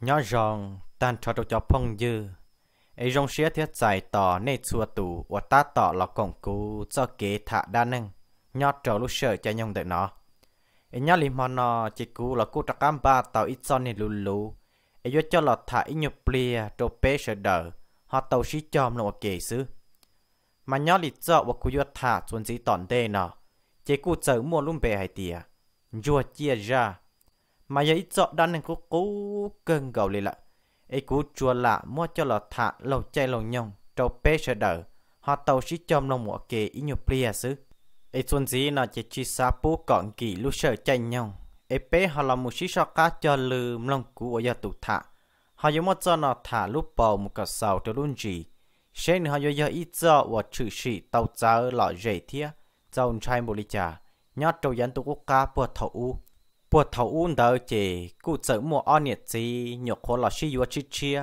nhỏ rong tan cho đồ cho phong dư ấy rong xía thiết giải tỏ nê chùa tủ và ta tỏ là cổng cú cho kế thả đa năng nhỏ trở lúc sợ cho nhông đợi nó ấy nhỏ lì mòn nó chỉ cú là cú trắc cam ba tàu ít son nê lù lù ấy vô cho là thả ít nhục plia đồ bê sợ đỡ họ tàu xí chòm lộ kế xứ, mà nhỏ lì cho và cú vô thả xuống dí tòn đê nó chỉ cú chờ mua luôn bề hải tìa chùa chia ra mà giờ ít dọ đan nên cố cố cơn gầu lì lợ ấy cố chua lạ mua cho là thả lâu chay lâu nhông trâu pê sợ đỡ họ tàu sĩ chôm lòng mùa kề ít nhu plia xứ ấy xuân dĩ nó chỉ chi xa bố còn kỳ lúc sợ chay nhông ấy pê họ là một sĩ sọ cá cho lư lòng cú ở giờ tụ thả họ giống một cho nó thả lúc bầu một cờ sầu cho luôn gì sen họ giờ giờ ít dọ và chửi sĩ tàu giáo lọ rể thia dòng trai bồ lì trà nhát trâu dân tụ quốc ca bùa thổ u bộ thầu uốn đỡ chỉ cụ sợ mua ăn nhiệt gì nhục khó là suy yếu chi chia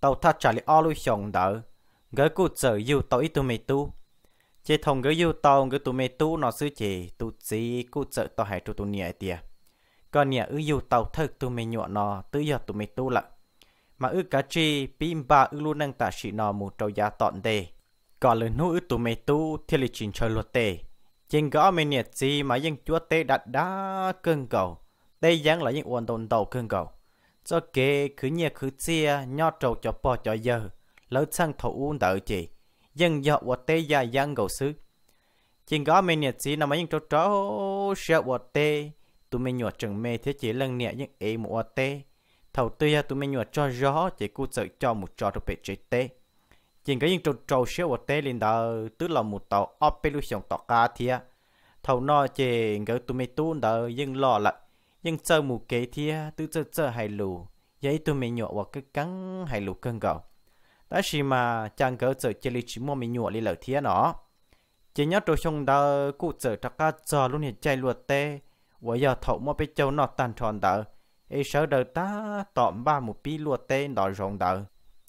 tàu thắt trả lại ăn lui xong đỡ gỡ cụ sợ yêu tàu ít tụ mày tu chế thông gỡ yêu tàu gỡ tụ mày tu nó xứ chỉ tụ gì cụ sợ tàu hải tụ tụ nhẹ tiề còn nhẹ ư yêu tàu thật tụ mày nhọ nó tự giờ tụ mày tu lận mà ư cá chi pin ba ư luôn năng tả sĩ nó một trâu giá tọn đề còn lời nô ư tụ mày tu thì lịch trình chơi luật tề chính có mình nhiệt gì mà dân chúa tê đặt đá cơn cầu tê giáng là những uẩn tồn tàu cơn cầu cho kê cứ nhẹ cứ chia nho trầu cho bò cho giờ lỡ sang thổ uôn tờ chị dân dọ của tê gia giang cầu xứ chính có mình nhiệt gì nằm những trâu trâu sẽ của tê tụi mình nhuột chừng mê thế chỉ lần nhẹ những ấy một tê thầu tươi tụi mình nhuột cho gió chỉ cu sợ cho một trò được bị chế tê chỉ cái những trâu trâu xe ở tây lên đó tức là một tàu operation tàu cá thia thầu nó chỉ cái tụi mình tu đó nhưng lo lại nhưng chơi mù cái thia tức chơi chơi hay lù vậy tụi mình nhọ vào cái cắn hay lù cân gạo đó xì mà chàng cái chơi chơi lịch chỉ mua mình nhọ đi lỡ thia nó chỉ nhớ trâu sông đó cụ chơi tàu cá giờ luôn hiện chạy lùa tê và giờ thầu mua bên châu nó tàn tròn đó ấy sợ đời ta tọm ba một pi lùa tê đó rộng đó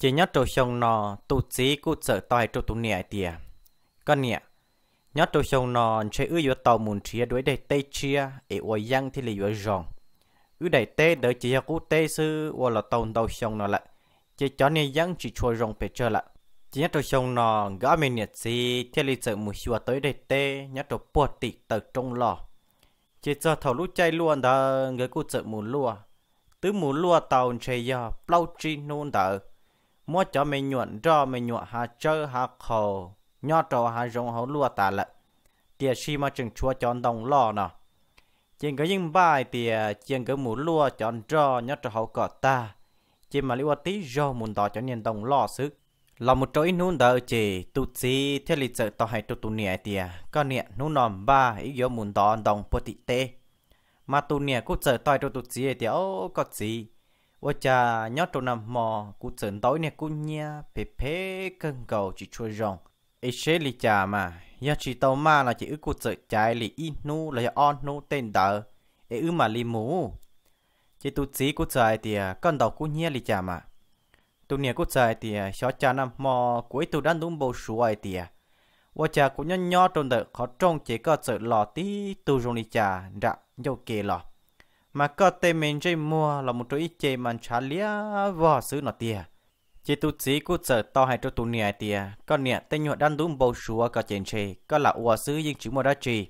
chỉ nhớ trâu sông nọ tụ chí cú sợ tòi trâu tụ nẻ tìa con nẻ nhớ trâu sông nọ chơi ư yếu tàu mùn chia đuổi đầy tây chia ế ua giang thì lì yếu rong ư đầy tê đỡ chỉ cho cú tê sư ua là tàu tàu sông nọ lại chỉ cho nè giang chỉ chua rong bề chơi lại chỉ nhớ trâu sông nọ gõ mình nhiệt gì thì lì sợ mùi xua tới đầy tê nhớ trâu bột tị tờ trong lò chỉ cho thầu lũ chay luôn đó người cú sợ mùn lúa tứ mùn lúa tàu chơi giờ plau chi nôn đỡ mua cho mình nhuận cho mình nhuận hà chơi hà khổ nho trò hà rong hấu lúa tả lợ tiệt si mà chừng chua chọn đồng lò nọ chừng cái những bài tiệt chừng cái mũ lúa chọn trò nho trò hấu cọ ta chỉ mà liu tí rô muốn đỏ cho nên đồng lò sức là một chỗ nún đỡ chỉ tu sĩ theo lịch sử tao hay tu tu nè tiệt con nè nún nòm ba ý yếu muốn đỏ đồng bồ tị tê mà tu nè cũng giờ tao tu tu sĩ tiệt ô có gì và cha nhớ trong năm mò cú sớm tối nè cú nha phê phê cân cầu chỉ chua rong ấy sẽ lì cha mà giờ chỉ tàu mà là chỉ ước cú sớm trái lì in nu là on nu tên đỡ ấy ước mà lì mù chỉ tu sĩ cú sớm thì cân đầu cú nha lì cha mà tu nè cú sớm thì cho cha năm mò cuối tu đang đúng bộ suy thì và cha cũng nhớ nhớ trong đợt khó trông chỉ có sớm lò tí tu rong lì cha đã nhau kề lò mà có tên mình chơi mua là một chỗ ít chê mà trả lía vò xứ nó tìa. Chỉ tu sĩ của sở to hay cho tu nè tìa, có nè tên nhuận đan đúng bầu xúa có chèn chê, có là ua xứ nhưng chỉ mua đá trì.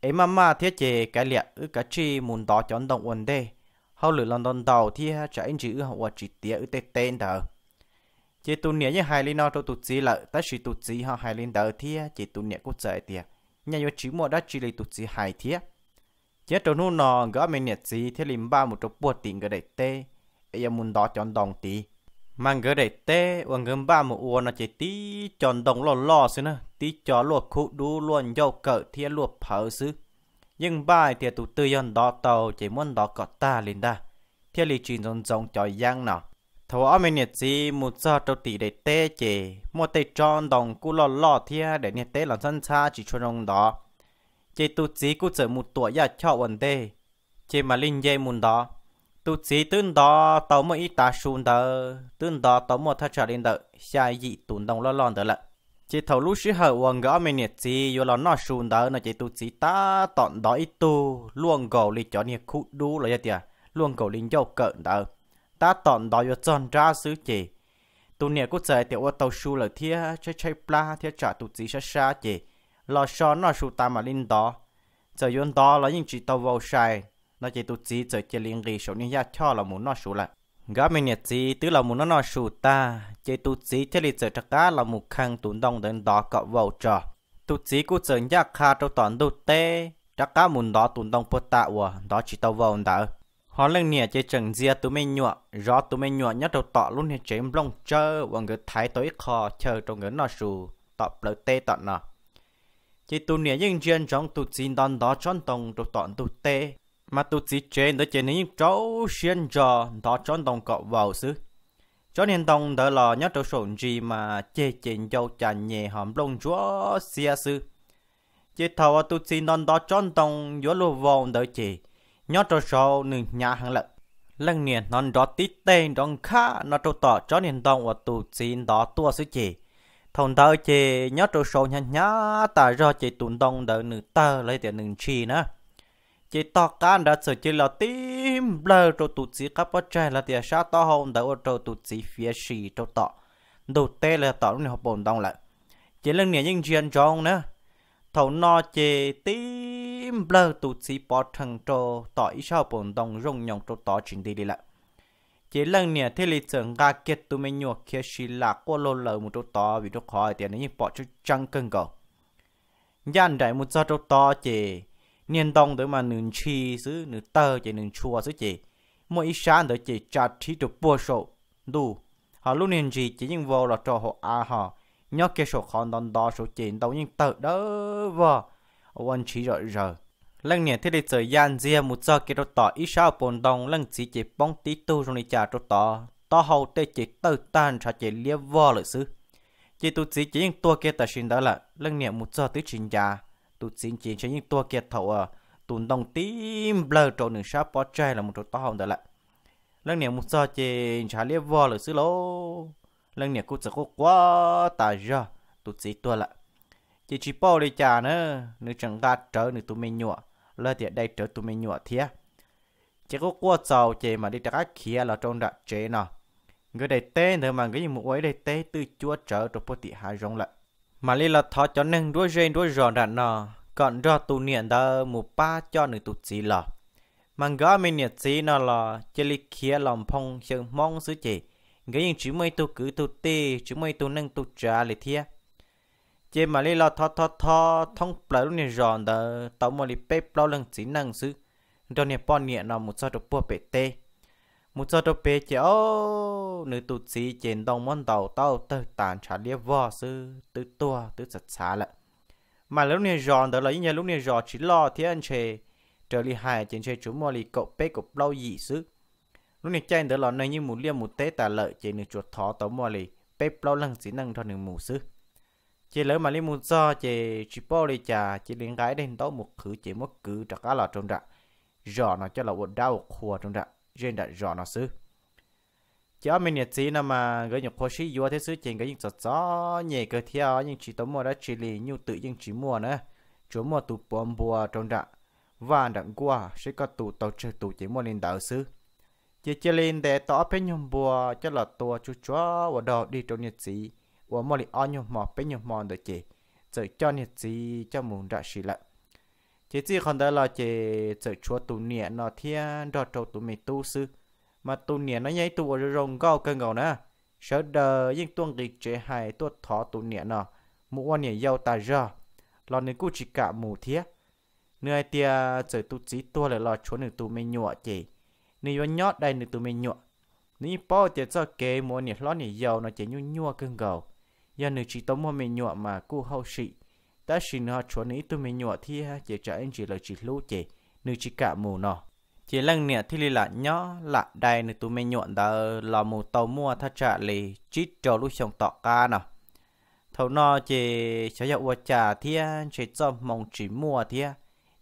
Ê mà mà thiết chê cái lẹ ư cá trì muốn đó cho chọn đồng quần đê. hầu lửa lòng đồng đầu thì chả anh chữ ư ua chỉ tìa ư tên tên đó. Chỉ tu nè như hai linh nó cho tu sĩ là ta chỉ tu sĩ họ hai linh đó thì chỉ tu nè của sở tìa. Nhà nhuận chỉ mua đá trì lấy tu sĩ hai thiết chết trốn hôn nọ gõ mình nhiệt gì thế lim ba một trộn buột tiền cái đấy tê ấy muốn đó chọn đồng tí mang cái đấy tê uống gấm ba một uo nó chỉ tí chọn đồng lo lo xí nữa tí chó luộc khu đu luôn dâu cỡ thiên luộc phở xứ nhưng bài thì tụi tư yon đó tàu chỉ muốn đó có ta lên đa thiên lì truyền dòng dòng cho giang nọ thấu ở mình nhiệt gì một giờ trâu tỷ để tê chỉ một tê tròn đồng cú lo lo thiên để nhiệt tê làm dân xa chỉ cho đồng đó chế tu chỉ cũng trở một tuổi ya cho vấn đề chế mà linh dây muốn đó tu chỉ tương đó tao mới ít ta xuống đó tương đó tao mới thay trở lên đó xa gì tụn đồng lo lon đó là chế thầu lúc xí hở quần gõ mình nhiệt gì vô lo nó xuống đó nó chế tu chỉ ta tọn đó ít tu luôn gầu lì cho nhiệt khu đu là gì tiệt luôn gầu linh dâu cợn đó ta tọn đó vô tròn ra xứ chế tu nhiệt cũng trời tiểu ô tàu su là thia chơi chơi pla thia trả tu chỉ xa xa chế lo cho nó sụt ta mà linh đó giờ yun đó là những chỉ tàu vào sai nó chỉ tụt chỉ giờ chỉ liên gì số những gia cho là muốn nó sụt lại gã mình nhật gì tức là muốn nó nó sụt ta chỉ tụt chỉ thế lịch giờ chắc cá là một khăn tụn đông đến đó cọ vào trò tụt chỉ cứ giờ gia khá trong toàn đô tê chắc cá muốn đó tụn đông bớt tạ và đó chỉ tàu vào đã họ lên nhà chơi chẳng dìa tụi mình nhọ rõ tụi mình nhọ nhất đầu tọ luôn hết chém long chơi và người thái tối kho chờ trong người nó sụt tọ lỡ tê tọ nọ chỉ tu nia những chuyện trong tu xin đón đó chọn đồng đồ tọn tu tê mà tu chỉ trên đó chỉ những cháu xuyên cho đó chọn đồng cọ vào xứ cho nên đồng đó là nhớ chỗ sổn gì mà chê chỉnh dâu chàng nhẹ hòm lông chúa xia sư chỉ thầu tu xin đón đó chọn đồng gió lô vòng đó chỉ nhớ chỗ sổ nương nhà hàng lợn lần nè non đó tít tên trong khá nó trâu tỏ cho nên đồng và tu xin đó tua sư chỉ thông tao chỉ nhớ trụ sâu nhá nhá ta do chỉ tụn đông đỡ nữ tơ lấy tiền nữ chi nữa chỉ to cá đã sửa chỉ là tim lơ trụ tụt chỉ cắp bớt trai là tiền sao to hông đỡ trụ tụt chỉ phía xì trụ tọ đầu tê là tọ lúc này học bổn đông lại chỉ lần này những chuyện trong nữa thấu no chỉ tim lơ tụt chỉ bỏ thằng trụ tọ ít sao bổn đông rung nhòng trụ tọ chính đi đi lại chỉ lần nè thế lịch sử ga kết tụi mình nhọ kia xí là qua lô lờ một chỗ to vì chỗ khỏi tiền này bỏ chỗ trăng cân cầu gian đại một chỗ to chỉ niên đông tới mà nửa chi xứ nửa tơ chỉ nửa chua xứ chỉ mỗi sáng tới chỉ chặt thí được bùa sổ đủ họ luôn niên gì chỉ những vô là cho họ à họ nhớ kia sổ còn đòn đo số chỉ đâu những tơ đó vợ ông chỉ rồi rồi lần này thế để thời gian dìa một giờ kia đó tỏ ít sao bồn đồng lần chỉ chỉ bóng tí tu trong đi trả đó tỏ tỏ hậu tê chỉ tơ tan cho chỉ lia vò lợi sứ, chỉ tu chỉ chỉ những tua kia ta xin đó là lần này một giờ tứ trình già tu chỉ chỉ cho những tua kia thầu à ờ, tụn đồng tím blur trộn nửa sao bỏ trai là một chỗ tỏ hậu đó là lần này một giờ chỉ trả lia vò lợi sứ lô lần này cô sẽ có quá ta ra tu chỉ tua là chỉ chỉ bỏ đi trả nữa nửa chẳng ta trở nửa tu mình nhọ lơ tiệt đây trở tụi mình nhọ thía chỉ có qua tàu chỉ mà đi trả kia là trong đặt chế nọ người đây tê nữa mà cái gì một ấy đây tê từ chúa trở trong bố tị hạ rong lại mà li là thọ cho nên đuôi rên đuôi ròn đặt nọ còn do tụ niệm đó một ba cho nữ tụ chỉ là mà gõ mình niệm chỉ nọ là chỉ li kia lòng phong sự mong sự chị, cái gì chỉ mây tụ cứ tụ tê chỉ mây tụ nâng tụ trả lại thiệt chỉ mà lý lo thọ thọ thọ thông bờ này giòn đờ tao mà đi bê bao lần chỉ năng xứ cho nên bọn nhẹ nào một số đồ bùa bể tê một số đồ bể chỉ ô nữ tụt sĩ trên đồng môn tàu tàu tơ tàn trả lia vò sư tứ tua tứ sạch xả lợ mà lúc này giòn đờ là như lúc này giòn chỉ lo thế anh chê trở đi hài trên chê chúng mà đi cậu bê cậu bao dị sư lúc này chạy đờ là nơi như một liêm một tê tà lợi trên nữ chuột thọ tao mà đi bê bao lần chỉ năng cho nữ mù sư chỉ lỡ mà liên muốn cho chỉ chỉ bỏ đi chả chỉ liên gái đến đó một thứ chỉ mất cứ trả cá là trong trạng rõ nó cho là một đau khổ trong trạng riêng đã rõ nó xứ cho mình nhật gì nào mà gửi nhập khoa sĩ vua thế xứ trên cái những giọt gió nhẹ cơ theo nhưng chỉ tóm mùa đã chỉ lì như tự nhiên chỉ mùa nữa chúa mùa tụ bom bùa trong trạng và đặng qua sẽ có tụ tàu chơi tụ chỉ mùa lên đảo xứ chỉ chỉ lên để tỏ bên nhung bùa cho là tua chú chúa và đò đi trong nhật gì mọi mòn, cho cho Chế chỉ còn đó là chỉ chỉ chúa tù niệm nó thiên đó trâu tu mình tu sư mà tù niệm nó nhảy tu rồi rồng gào cơn gạo nè sợ đờ yên tuân kịch chế hài tu thọ tù niệm nó mũ anh nhảy giàu ta rơ. lo nên cú chỉ cả mù thía nơi tia chỉ tu chỉ tu là lo chúa nữ tu mình nhọ chỉ nếu vẫn nhót đây nữ tu mình nhọ nếu bao chỉ cho kế mũ nhảy lo nhảy giàu nó chế nhu nhua cơn gạo giờ nữ chỉ tống mua mình nhọ mà cô hậu sĩ ta chỉ nó chuẩn ý tôi mình nhọ thì chỉ trả anh chỉ là chỉ lú chỉ nữ chỉ cả mù nọ chỉ lần nè thì lì là nhỏ lạ đây nữ tôi mình nhọ đã là mù tàu mua tha trả lì chít cho lúc xong tọ ca nọ thầu nọ chỉ sẽ dạo qua trà thì chỉ cho mong chỉ mua thì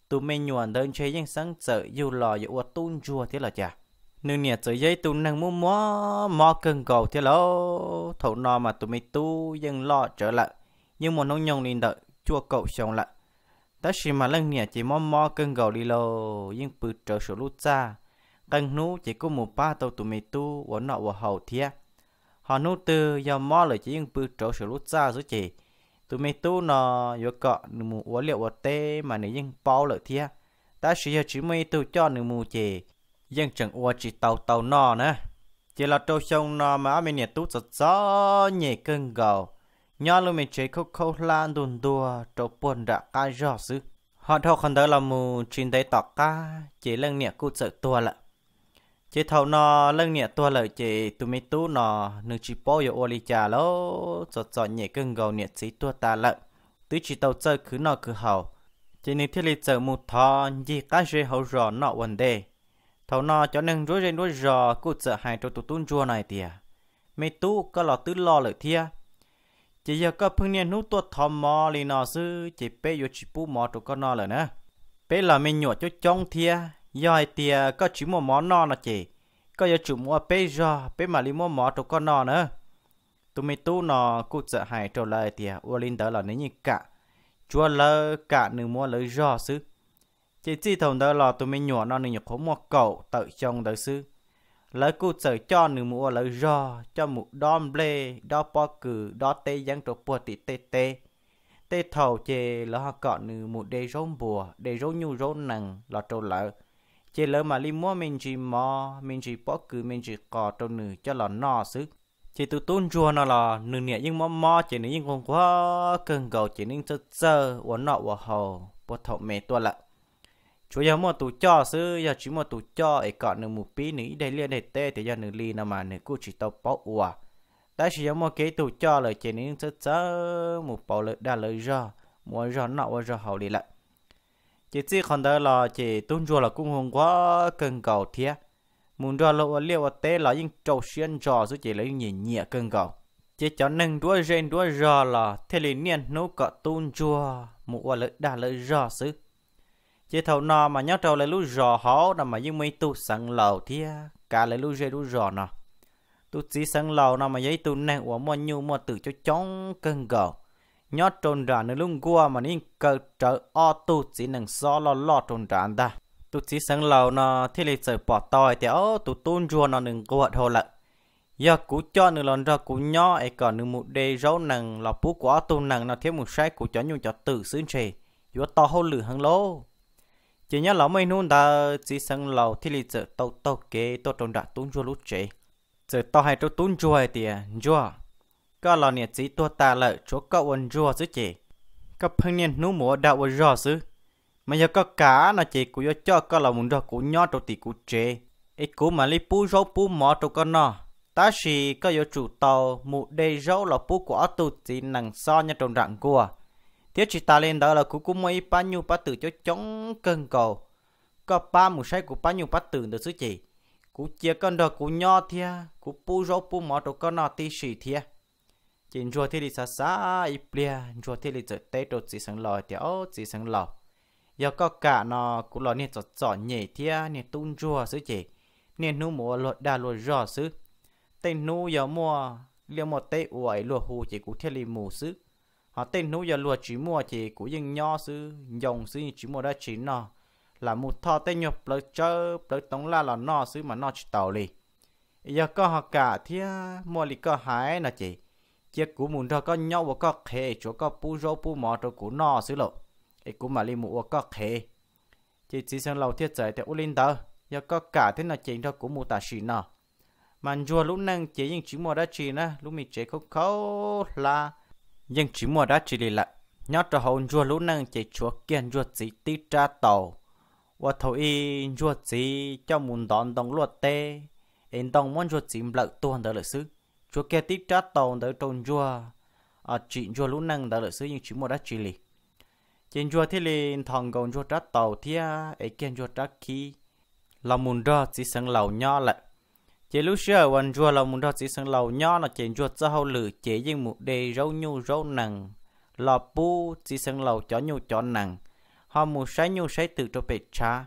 tôi mình nhọ đơn chế danh sáng sợ dù lò dạo qua tung chùa thế là chả nương nhẹ chơi dây tụ nâng mua mò mò cơn gầu thế lô thổ no mà tụi mình tu dân lo trở lại nhưng mà nó nhông nên đợi chua cậu xong lại ta chỉ mà lần nhẹ chỉ mò mò cơn gầu đi lô nhưng bự trở sổ lút xa cân nú chỉ có một ba tàu tụi mình tu và nọ và hầu thia họ nú từ do mò lời chỉ nhưng bự trở sổ lút xa rồi chỉ tụi mình tu nó vừa cọ nụ mù uống liệu và tê mà nữ nhưng bao lợi thia ta chỉ giờ chỉ mày tu cho nụ mù chỉ dân trần ua chỉ tàu tàu nò nè chỉ là trâu sông nò mà mình nhiệt tú gió gió nhẹ cơn gầu nhớ lúc mình chế khâu khâu lan đùn đùa trâu buồn đã ca gió sư họ thâu khăn đỡ là mù chín đấy tỏ ca chỉ lưng nhẹ cụ sợ tua lợ chỉ thâu nò lưng nhẹ tua lợ chỉ tụi mình tú nò, nương chỉ bó yo ô li trà lô gió gió nhẹ cơn gầu nhẹ sĩ tua ta lợ tứ chỉ tàu chơi cứ nò cứ hầu chỉ nên thiết lý chờ một thon gì cá rê hậu rõ nọ vấn đề thầu nọ cho nên rối ren rối rò cô sợ hai trâu tụt tuôn chua này tiề mấy tú có lọ tứ lo lợi thia chỉ giờ có phương niên nút tuột thò mò lì nọ sư chỉ bé vô chỉ bú mò tụi con nọ rồi nữa bé là mình nhọ cho trong thia dòi tiề có chỉ một món nọ là chỉ có giờ chủ mua bé rò bé mà lì mua mò tụi con nọ nữa tụi mấy tú nọ cô sợ hai trâu lợi tiề ua linh đỡ là nấy như cả chua lơ cả nửa mua lợi rò sư chỉ chỉ thông đó là tôi mình nhỏ nó nên nhập khổ mua cậu tự chồng tự sư lấy cụ sở cho nửa mua lấy do cho mụ đom lê đo po cử đo tê giang trộn bùa tị tê tê tê thầu chê lỡ họ cọ nửa mụ đê rốn bùa đê rốn nhu rốn nặng lọ trộn lỡ chê lỡ mà li mua mình chỉ mò mình chỉ po cử mình chỉ cọ trộn nửa cho lọ nọ sức chỉ tụi tôn chùa nó là nửa nhẹ nhưng mò mò chỉ nửa nhưng không quá cần cầu chỉ nên sơ sơ uốn nọ uốn hầu bùa thọ mẹ tôi lợ chú giờ mua tủ cho xứ giờ chỉ mua tủ cho ấy còn nửa một pí nữa đây liên hệ tê thì giờ nửa ly nào mà nửa cú chỉ tàu bỏ ủa ta chỉ giờ mua kế tủ cho lời chỉ nửa rất rất một bao lời đa lời do mua do nọ mua do hậu đi lại chỉ chỉ còn đó là chỉ tuân chùa là cũng không quá cần cầu thiết muốn ra lộ liệu tê là những trâu xuyên trò sư chỉ lấy nhìn nhẹ cần cầu chỉ cho nâng đuôi rên đuôi rò là thế liền niên nấu cả tuân chùa mua lời đã lời ra xứ chế thầu nọ mà nhớ trâu lại lú rò hó nằm mà nhưng mấy tu sẵn lầu thia cả lại lú dây lú rò nọ tu chỉ sẵn lầu nằm mà giấy tu nè của mua nhu mua tự cho chóng cân gầu nhớ trôn ra nơi lung qua mà nên cờ trở o tu chỉ nâng gió lo lo trôn ra ta tu chỉ sẵn lầu nọ thì lại sợ bỏ tòi thì ô tu tôn rùa nọ nâng gua thô lợn giờ cú cho nửa lần ra cú nhỏ ấy còn nửa một đề rau nằng là bú của tu nằng là thiếu một sai của cho nhu cho tự xứng trề, vừa to hơn lửa hơn lô chỉ nhớ lão mấy nôn ta chỉ sang lão thì lịch chợ tàu tàu kế tàu trồng đã tuôn chua lúc chế chợ tàu hay trâu tuôn chua thì tiền chua các lão nè chỉ tua ta lợi chỗ các quân chua chứ chị các phong niên nô múa đạo quân chua chứ mà giờ các cá nó chị cũng cho các lão muốn cho cũng nhớ trâu tỷ cũng chế ít cũng mà lấy pu rau pu mỏ trâu con nó ta chỉ có yêu chủ tàu mụ đây rau là pu của tu chỉ nằng so như trồng rạng của thế chỉ ta lên đó là cũng cũng mấy ba nhiêu ba tử cho chống cân cầu có ba mù say của ba nhiêu ba tử được chứ gì cú chia con đó cú nho thia cú pu rô pu mỏ đồ con nọ tí xì thia chỉ rùa thì đi xa xa ít bia rùa thì đi tết đồ chỉ sáng lò thì ô chỉ sáng lò giờ có cả nó cú lò nè chọt chọt nhẹ thia nè tung rùa chứ gì nè nu mùa lột đà lột rò chứ tên nu giờ mua liều một tế uổi lùa hù chỉ cú thiên li mù chứ họ tên nú giờ lùa chỉ mua chỉ của dừng nho sư dòng sư chỉ mua đã chỉ nó là một thọ tên nhập lỡ chớ lỡ tống la là nó sư mà nó chỉ tàu lì giờ có họ cả thì mua lì có hái là chỉ chiếc cú muốn đó có nhau và có khề chỗ có pu rô pu mò chỗ của nó sư lộ ấy cú mà lì mua có khề chỉ chỉ sang lầu thiết giải theo ulin tờ giờ có cả thế là chỉ đó của mua ta chỉ nó mà chùa lúc năng chỉ những chỉ mua đã chỉ na lúc mình chỉ không khâu là nhưng chỉ mua đã chỉ đi lại nhớ cho hậu rùa lũ năng chỉ chúa kiên rùa chỉ tí tra tàu và thấu y rùa chỉ cho muốn đón đồng luật tê em đồng muốn rùa chỉ lợi tuần đỡ lợi sư chúa kia tí tra tàu đỡ trôn rùa à chỉ rùa lũ năng đỡ lợi sư nhưng chỉ mua đã chỉ đi. trên rùa thì lên thằng gồng rùa trát tàu thia ấy kiên rùa trát khí là muốn ra chỉ sáng lầu nhỏ lại chỉ lúc xưa quan chùa là muốn đó chỉ sân lầu nhỏ là chế chùa cho hậu lử chế riêng một đề râu nhu râu nặng lò pu chỉ sân lầu chó nhu chó nặng họ muốn sấy nhu sấy từ chỗ bể cha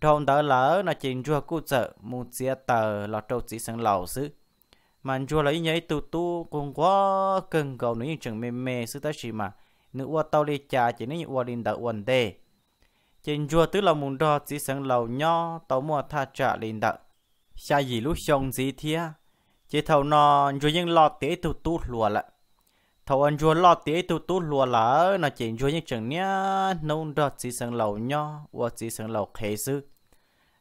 đồng tớ lỡ là chế chùa cụ trợ muốn chia tờ là trâu chỉ sân lầu xứ mà chùa là ý nhảy tu tu cũng quá cần cầu nữa những chuyện mềm mềm xứ ta chỉ mà nữ qua tàu đi cha chỉ nói những qua đình đợi quần đề trên chùa tức là muốn đó chỉ sân lầu nho tàu mua tha trả đình đợi xa gì lúc xong gì thia chỉ thầu nó cho những lo tế tu tu lùa lại thầu anh cho lo tế tu tu lùa là nó chỉ cho những chừng nhá nông đó chỉ sân lầu nhó và chỉ sân lầu khế sư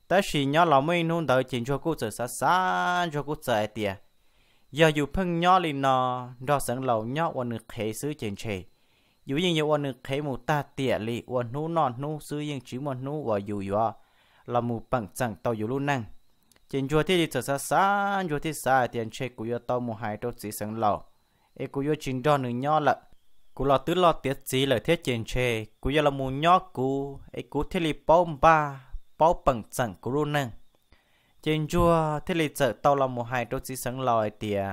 ta chỉ nhó là mấy nông đó chỉ cho cô trở xa xa cho cô trở tiệt giờ dù phân nhó lên nó đó sân lầu nhó và nực khế sư chỉ chỉ dù những nhiều anh khế một ta tiệt li và nô non nô sư những chữ mà nô và dù dù là một bằng chẳng tàu dù luôn năng trên chùa thì đi sa sa chùa thì sa tiền chơi của yêu tao một hai trâu chỉ sáng lò e của yêu chính đó nữa nhỏ lợ của lo tứ lo tiết gì lời thiết trên chơi của yêu là một nhỏ cú e cú thì đi bom ba bao bằng chẳng của luôn nè trên chùa thì đi sợ tao là một hai trâu chỉ sáng lò tiền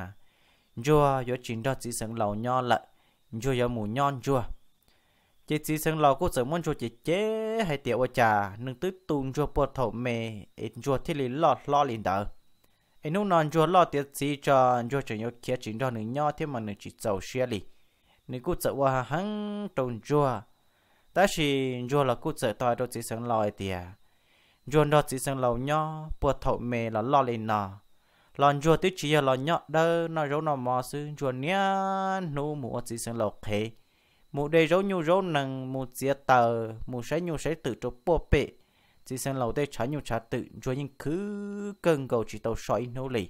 chùa yêu chính đó chỉ sáng lò nhỏ lợ chùa yêu một nhon chùa chỉ chỉ sang lò cũng sớm muốn cho chị chế hay tiểu ở trà nâng tứ tung cho bộ thổ mê ít cho thiết lý lọt lo liền đỡ ấy nung non cho lo tiết chỉ cho cho chỉ nhớ kia chính cho nâng nhau thêm mà nâng chỉ giàu xe lì nâng cũng sợ qua hăng trồng chùa, ta chỉ chùa là cũng sợ toi đâu chỉ sang lò tiệt chùa đó chỉ sang lò nhau bộ thổ mê là lo liền nọ lon chua tiết chỉ là lò nhau đâu nó giống nó mò sư chùa nhé, nô mùa chỉ sang lò khế một đây rô nhu rô nằng một dìa tờ một sẽ nhu sẽ tự chỗ bộ bệ chỉ xem lâu đây chả nhu chả tự rồi nhưng cứ cần cầu chỉ tàu sỏi nô lì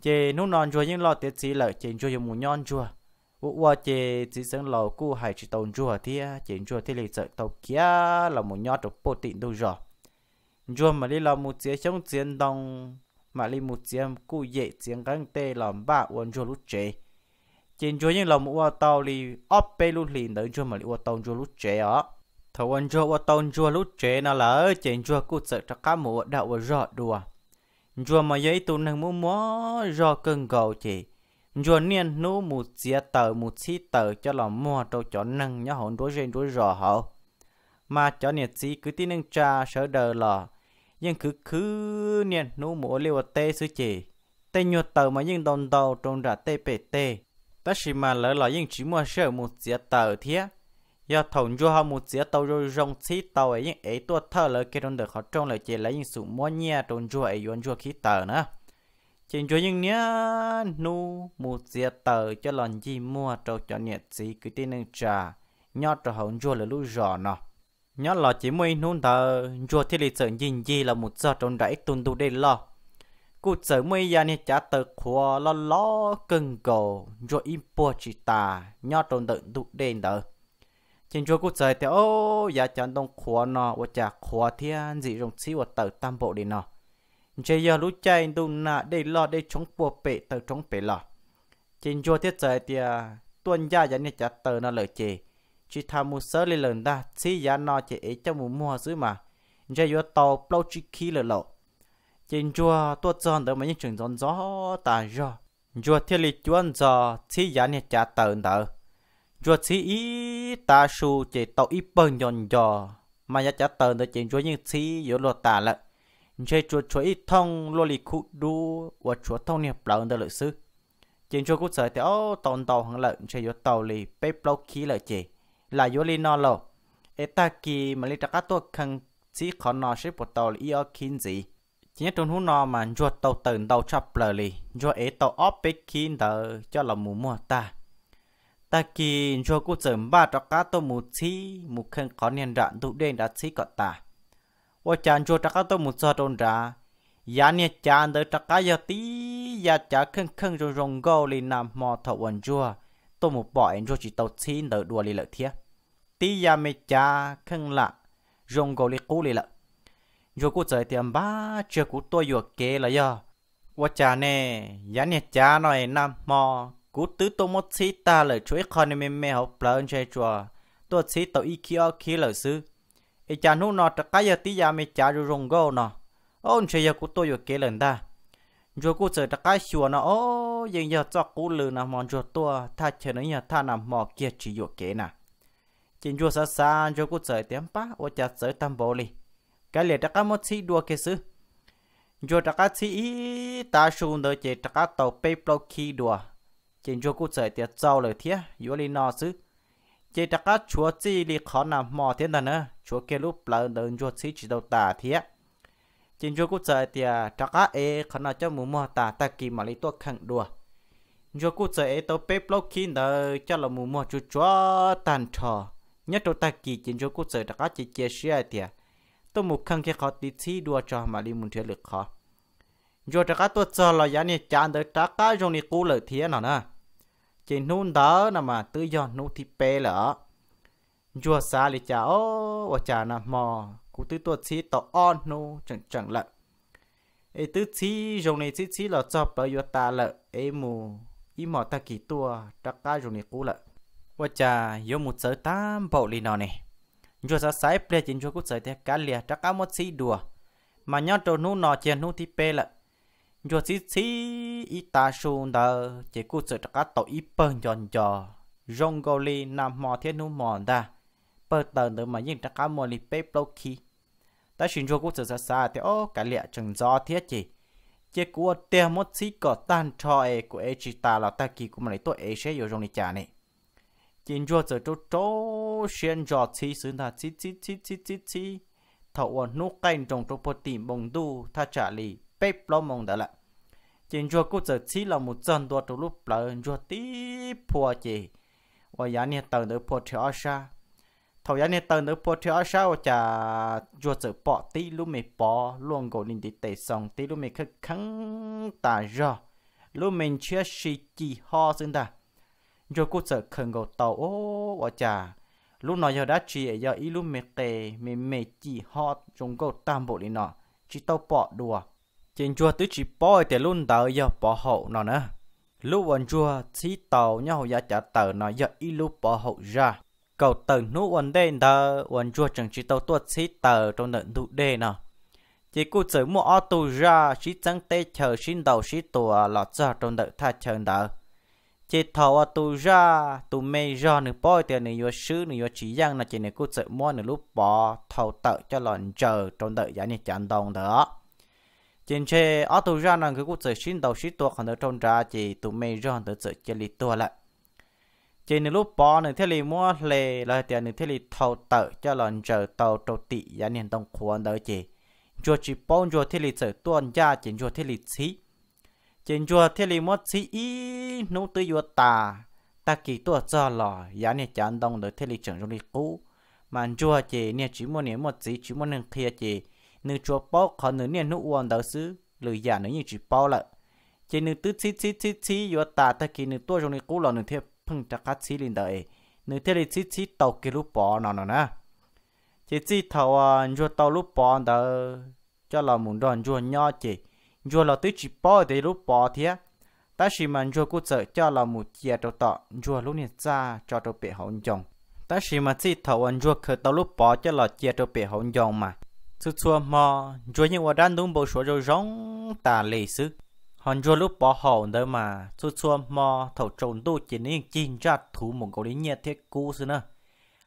chê nô non rồi những lo tiết chỉ chê chè những mù nhon chua vụ qua chê chỉ xem lâu cu hải chỉ tàu chua thì chê chua thì lì sợ tàu kia là mù nhọt chỗ bộ tịnh đâu rồi chua mà đi làm một dìa chống chiến đồng mà đi một dìa cu dễ chiến căng tê làm ba uốn chua lúc chê trên chỗ những lòng mua tàu lì ốp bê lút lì đỡ cho mà lì mua tàu cho lút trẻ á thầu ăn cho mua tàu cho lút trẻ nó là trên cho cút sợ cho cá mua đạo và rõ đùa cho mà giấy tụ năng mua mua rõ cơn cầu chỉ cho niên nô một chia tờ một xí tờ cho lòng mua cho cho năng nhớ hồn đối trên đối rõ hậu mà cho nhiệt sĩ cứ tin năng trà sở đờ lò nhưng cứ cứ niên nô mua liều tê sư chỉ tê nhuột tờ mà nhưng đồng đầu trong ra tê bê tê ta chỉ mà lỡ là những chỉ mua sơ một giá tờ thế do thùng cho họ một giá tàu rồi rong chỉ tàu ấy những ấy tua thơ lỡ cái đồng được họ trong lời chỉ lấy những sự mua nhà trong cho ấy yon cho khí tờ nữa chỉ cho những nhá nu một giá tờ cho lần gì mua trồng cho nhiệt gì cứ tin nên trà nhớ trồng hồng cho lỡ lũ rõ nó nhớ là chỉ mua nôn tờ cho thì lịch sự gì gì là một giờ trong đáy tuần tu đây lo cụ sở mây ya nè chả tờ khóa lo lo cưng cổ rồi im bùa chỉ ta nhỏ trồn đợn đụ đền đỡ trên chỗ cụ sở thì ô ya dạ chẳng đông khóa nọ và chả khóa thiên dị rồng xí và tờ tam bộ đi nọ chơi giờ lúc chơi đủ nà để lo để chống bùa bể tờ chống bể lọ trên chỗ thiết sở thì à, tuần gia ya nè chả tờ nó lợi chê chỉ tham mưu sơ lên lần ta xí ya nọ chỉ ấy cho một mua dưới mà chế giờ tàu bao chỉ khí lợi lộ trên chùa tôi chọn được mấy những chuyện chọn gió ta rồi chùa thiên lý chuẩn giờ chỉ giả nhiệt trả tờ nợ chùa chỉ ý ta su chỉ tàu ý bần nhon giò mà nhà trả tự nợ trên chùa những chỉ yếu luật ta lợ chế chùa chùa ý thông lô lì cụ đu và chùa thông nhập lợn tới lợi sư trên chùa cũng sợ theo tàu tàu hàng lợn chế yếu tàu lì bếp lâu khí lợi chỉ là yếu lì no lò ta kỳ mà lì ta cá tuột khăn chỉ khó nói sẽ bột tàu yêu yếu gì chỉ nhất trong hú nó mà ruột tàu tần tàu chập lờ lì ruột ấy tàu óp bê kín đờ cho là mù mua ta ta kỳ ruột cú chấm ba cho cá tàu mù chi mù khen có niên rạn tụ đen đã chi cọt ta ô chán ruột cho cá tàu mù cho trôn ra giá nè chán đờ cho cá giờ tí giá chả khen khen rồi rong gâu lì nằm mò thầu quần ruột tàu mù bỏ em ruột chỉ tàu chi đờ đùa lì lợi thiệt tí giá mẹ cha khen lạ rồng gâu lì cú lì lợi dù cụ trời tiền ba chưa cú tôi vừa kế là giờ quá cha nè giá nè cha nói nam mò cú tứ tôi mất xí ta lời chuối kho nên mẹ mẹ học lớn chơi chùa tôi xí tàu y kia kia lời sư ý cha nu nó trắc cái giờ tí giờ mẹ cha rồi rong gâu nọ, ông chơi giờ cú tôi vừa kế lần ta dù cụ trời trắc cái chùa nọ, ô nhưng giờ cho cú lừa nằm mòn chùa tôi tha chơi nó nhà tha nằm mò kia chỉ vừa kế nà. chính chùa xa xa chùa cụ trời tiền ba quá cha trời tam bồ li cái lệ đặc một chi đua cái sự giờ đặc chi ta xuống đời chỉ đặc tàu pe plo khi đua trên cho cụ trời tiệt giàu lời thiệt, yếu lý nó sự chỉ đặc chúa chi lý khó nằm mò thiên thần nữa chúa kia lúc là đời chúa chi chỉ đầu tả thiệt, trên cho cụ trời tiệt đặc e khó nào cho mù mò tả ta kỳ mà lý tuốt khẳng đua cho cụ sẽ tàu bếp lóc khi nở cho là mù mò chú chó tàn trò nhất đầu ta kỳ chính cho cụ sẽ đã có chỉ chia sẻ tiệt tôi một khăn kia khó tí xí đua cho mà đi muốn chơi lực khó rồi chắc tôi cho là giá này chán tới chắc cái trong này cú lợi thế nào nè chỉ nôn đó là mà tự do nô thì bê lỡ rồi xa lì chả ô và chả nà mò cú tư tôi xí tỏ on nô chẳng chẳng lợ ấy tư xí trong này xí xí là cho bởi do ta lợ ấy mù ý mò ta kỳ e e tua chắc cái trong này cú lợ và chả yếu một giới tám bộ lì nào nè. Dù ra sai ple chính chúa cút sợi thế cá lìa chắc áo mất xí đùa. Mà nhau trâu nụ nọ chèn nụ thì pe lợ. Dù xí xí y ta xùn đờ chỉ cút sợi chắc áo tổ y bần dọn dò. Rông gô lì nằm mò thiên nụ mò da Bờ tờ nữa mà nhìn chắc áo mò lì pe blâu khi. Ta xin chúa cút sợi xa xa thế ô cá lìa chẳng gió thiết chỉ. Chỉ cua tè mất xí cỏ tan trò ế của ế chỉ ta là ta kỳ của mà lấy tội ế e sẽ yếu rong đi cha này. 今朝在做做先做起时，他起起起起起起，头我努干中做不定梦度，他家里被老梦的了。今朝我在起了木真多做路了，做地破去，我伢呢等到破条沙，头伢呢等到破条沙，我家做在 bỏ 地路没 bỏ，乱狗林的地上地路没去坑大热，路面缺水几好真的。rồi cô sợ khẩn gầu tàu ô ô chà lúc nào giờ đã chỉ giờ ít lúc mệt tè mệt mệt chỉ họ chúng gầu tam bộ đi nọ chỉ tàu bỏ đùa trên chùa tứ chỉ bỏ để luôn tàu giờ bỏ hậu nọ nữa lúc anh chùa chỉ tàu nhau giờ trả tàu nọ giờ ít lúc bỏ hậu ra cầu tàu nút anh đen tờ anh chùa chẳng chỉ tàu tuột chỉ tàu trong nợ nụ đê nọ chỉ cô chở mua ô tô ra chỉ chẳng tê chờ xin đầu xin tùa lọt ra trong đợi tha chờ đợi chế thọ à tu ra tu mê ra nửa bói tiền nửa vừa sứ nửa vừa chỉ giang là chỉ nửa cú sợ mua nửa lúc bỏ thầu tợ cho lòn chờ trong đợi giá nửa chán đồng đó trên xe ở tu ra là cái cú sợ xin đầu sĩ tuộc còn đỡ trong ra chỉ tu mê ra đỡ sợ chỉ lì tuộc lại chỉ nửa lúc bỏ nửa thế lì mua lề là tiền nửa thế lì thầu tợ cho lòn chờ tàu trâu tị giá nửa đồng khuôn đó chỉ chùa chỉ bông chùa thế lì sợ tuôn ra chỉ chùa thế lì xí trên chùa thế li mất sĩ ý nấu tư chùa ta ta kỳ tua cho lò giá nè chán đông được thế li trưởng trong đi cũ mà chùa chỉ nè chỉ muốn nè một sĩ chỉ muốn nâng kia chỉ nữ chùa bao khó nữ nè nụ uôn đó xứ lười giả nữ như chỉ bao lợ chỉ nữ tư chí chí chí xí chùa ta ta kỳ nữ tua trong đi cũ lò nữ thế phăng ta cắt chí lên đời nữ thế li chí chí tàu kỳ lúc bỏ nó nó nè chỉ chỉ thầu à, chùa tàu lúc bỏ đó cho lò muốn đòn chùa nho chỉ chùa là tới chỉ bỏ để lúc bỏ thế ta chỉ mà chùa cũng sợ cho là một chia cho tọ chùa lúc này ra cho cho bể hậu chồng ta chỉ mà chỉ thầu anh chùa khởi tao lúc bỏ cho là chia cho bể hậu chồng mà sự chùa mà chùa đúng bộ số rồi giống ta lì sư hòn chùa lúc bỏ hậu đâu mà sự chùa mà thầu trộn tu chỉ nên chín cho thủ một cái nhiệt thiết cũ sư nữa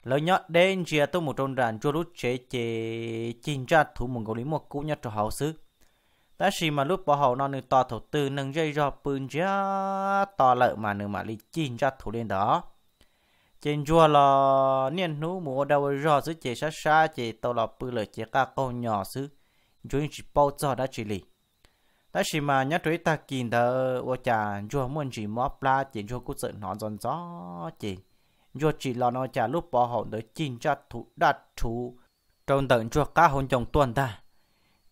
lỡ nhớ đến chia tôi một trong đàn chùa lúc chế chế chín cho thủ một cái một cũ nhất cho hậu sư đó xì mà lúc bỏ hậu nó nửa to thổ tư nâng dây do bươn giá to lợ mà nửa mà lì chín ra thủ lên đó trên chùa là niên nú mùa đầu do giữ chế xa xa chế tàu là bư lợi chế ca câu nhỏ xứ chúng chỉ bao giờ đã chỉ lì đó xì mà nhắc tới ta kìm thờ ô chà chùa muốn chỉ móp la chế chùa cũng sợ nó giòn gió chế chùa chỉ là nó chà lúc bỏ hậu tới chín ra thủ đặt thủ trong tận chùa cá hôn chồng tuần ta